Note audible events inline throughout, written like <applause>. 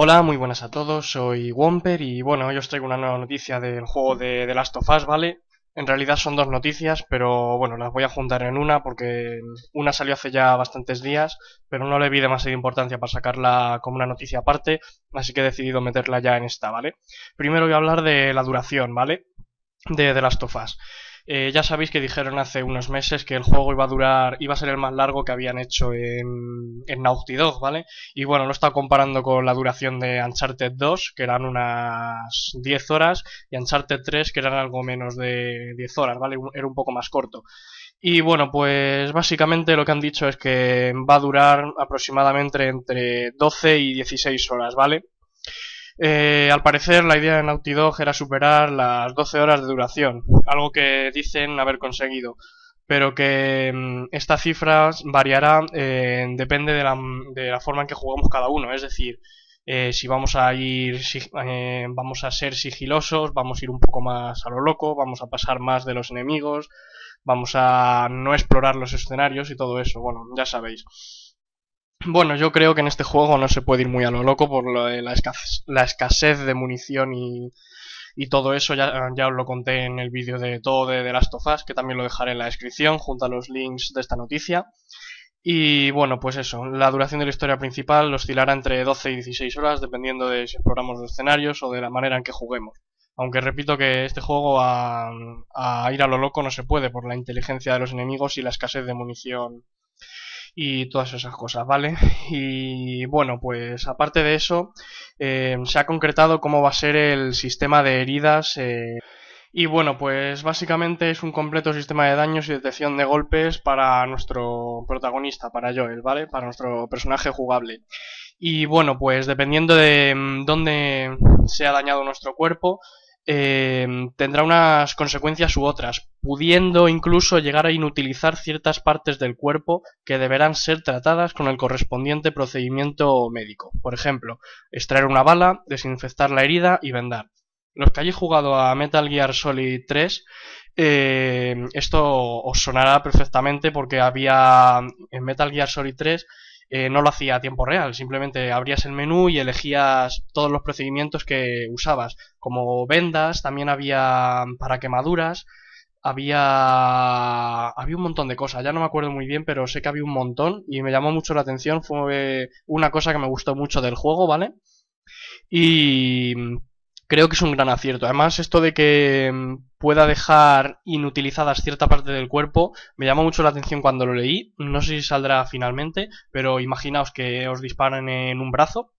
Hola, muy buenas a todos, soy Womper y bueno, hoy os traigo una nueva noticia del juego de, The Last of Us, ¿vale? En realidad son dos noticias, pero bueno, las voy a juntar en una porque una salió hace ya bastantes días, pero no le vi demasiada importancia para sacarla como una noticia aparte, así que he decidido meterla ya en esta, ¿vale? Primero voy a hablar de la duración, ¿vale? De The Last of Us. Eh, ya sabéis que dijeron hace unos meses que el juego iba a durar, iba a ser el más largo que habían hecho en, en Naughty Dog, ¿vale? Y bueno, lo he estado comparando con la duración de Uncharted 2, que eran unas 10 horas, y Uncharted 3, que eran algo menos de 10 horas, ¿vale? Era un poco más corto. Y bueno, pues básicamente lo que han dicho es que va a durar aproximadamente entre 12 y 16 horas, ¿vale? Eh, al parecer, la idea de Naughty Dog era superar las 12 horas de duración, algo que dicen haber conseguido, pero que mm, esta cifra variará, eh, depende de la, forma en que jugamos cada uno, es decir, eh, si vamos a ir, si, vamos a ser sigilosos, vamos a ir un poco más a lo loco, vamos a pasar más de los enemigos, vamos a no explorar los escenarios y todo eso, bueno, ya sabéis. Bueno, yo creo que en este juego no se puede ir muy a lo loco por la, escasez, de munición y, todo eso. Ya, os lo conté en el vídeo de todo de, las Last of Us, que también lo dejaré en la descripción junto a los links de esta noticia. Y bueno, pues eso, la duración de la historia principal oscilará entre 12 y 16 horas dependiendo de si exploramos los escenarios o de la manera en que juguemos. Aunque repito que este juego a, a ir a lo loco no se puede por la inteligencia de los enemigos y la escasez de munición y todas esas cosas, ¿vale? <laughs> Y bueno, pues aparte de eso, eh, se ha concretado cómo va a ser el sistema de heridas. Eh, y bueno, pues básicamente es un completo sistema de daños y detección de golpes para nuestro protagonista, para Joel, ¿vale? Para nuestro personaje jugable. Y bueno, pues dependiendo de mm, dónde se ha dañado nuestro cuerpo, Em, tendrá unas consecuencias u otras, pudiendo incluso llegar a inutilizar ciertas partes del cuerpo que deberán ser tratadas con el correspondiente procedimiento médico. Por ejemplo, extraer una bala, desinfectar la herida y vendar. Los que hayáis jugado a Metal Gear Solid 3 em, esto os sonará perfectamente porque había en Metal Gear Solid 3 eh, no lo hacía a tiempo real, simplemente abrías el menú y elegías todos los procedimientos que usabas, como vendas, también había para quemaduras, había había un montón de cosas, ya no me acuerdo muy bien, pero sé que había un montón y me llamó mucho la atención, fue una cosa que me gustó mucho del juego, ¿vale? Y creo que es un gran acierto. Además, esto de que mm, pueda dejar inutilizadas cierta parte del cuerpo, me llamó mucho la atención cuando lo leí. No sé si saldrá finalmente, pero imaginaos que os disparan en un brazo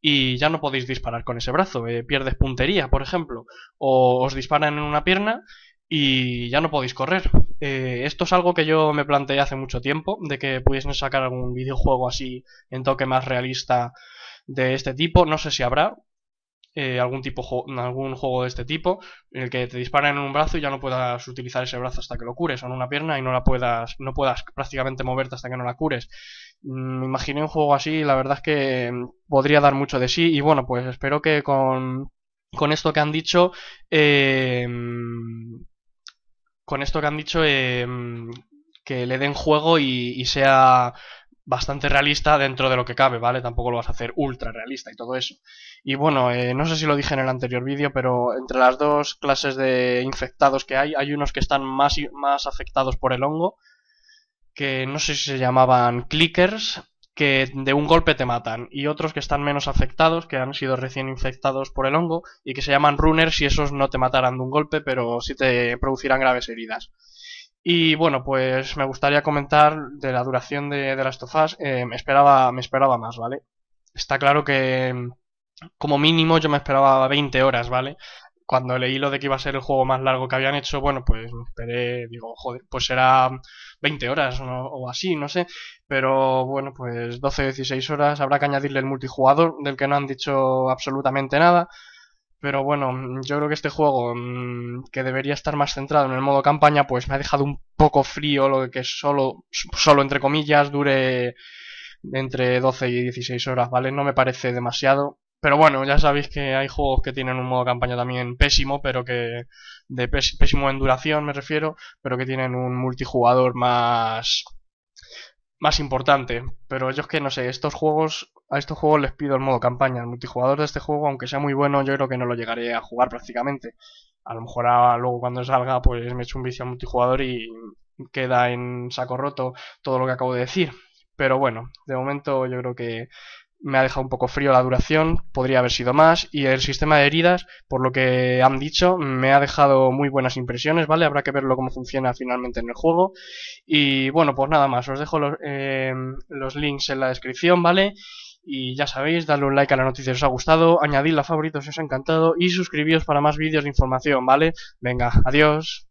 y ya no podéis disparar con ese brazo. Eh, pierdes puntería, por ejemplo, o os disparan en una pierna y ya no podéis correr. Eh, esto es algo que yo me planteé hace mucho tiempo, de que pudiesen sacar algún videojuego así en toque más realista de este tipo. No sé si habrá, eh, algún, tipo, algún juego de este tipo, en el que te disparan en un brazo y ya no puedas utilizar ese brazo hasta que lo cures, o en una pierna y no la puedas, no puedas prácticamente moverte hasta que no la cures. Mm, me imaginé un juego así la verdad es que mm, podría dar mucho de sí. Y bueno, pues espero que con, esto que han dicho. con esto que han dicho. Eh, mm, eh, que le den juego y sea bastante realista dentro de lo que cabe, ¿vale? Tampoco lo vas a hacer ultra realista y todo eso. Y bueno, eh, no sé si lo dije en el anterior vídeo, pero entre las dos clases de infectados que hay, hay unos que están más, y más afectados por el hongo, que no sé si se llamaban clickers, que de un golpe te matan, y otros que están menos afectados, que han sido recién infectados por el hongo, y que se llaman runners y esos no te matarán de un golpe, pero sí te producirán graves heridas. Y bueno, pues me gustaría comentar de la duración de, de las tofas. Eh, me, esperaba, me esperaba más, ¿vale? Está claro que mm, como mínimo yo me esperaba 20 horas, ¿vale? Cuando leí lo de que iba a ser el juego más largo que habían hecho, bueno, pues me esperé, digo, joder, pues será 20 horas o así, no sé. Pero bueno, pues 12-16 horas, habrá que añadirle el multijugador, del que no han dicho absolutamente nada. Pero bueno, mm, yo creo que este juego, mm, que debería estar más centrado en el modo campaña, pues me ha dejado un poco frío lo que solo, solo entre comillas, dure entre 12 y 16 horas, ¿vale? No me parece demasiado. Pero bueno, ya sabéis que hay juegos que tienen un modo campaña también pésimo, pero que de pésimo en duración me refiero, pero que tienen un multijugador más más importante. Pero ellos que no sé, estos juegos a estos juegos les pido el modo campaña. El multijugador de este juego, aunque sea muy bueno, yo creo que no lo llegaré a jugar prácticamente. A lo mejor ah, luego cuando salga, pues me echo un vicio al multijugador y queda en saco roto todo lo que acabo de decir. Pero bueno, de momento yo creo que me ha dejado un poco frío la duración, podría haber sido más, y el sistema de heridas, por lo que han dicho, me ha dejado muy buenas impresiones, ¿vale? Habrá que verlo cómo funciona finalmente en el juego. Y bueno, pues nada más, os dejo los, eh, los links en la descripción, ¿vale? Y ya sabéis, dadle un like a la noticia si os ha gustado, añadidla a favoritos si os ha encantado y suscribíos para más vídeos de información, ¿vale? Venga, adiós.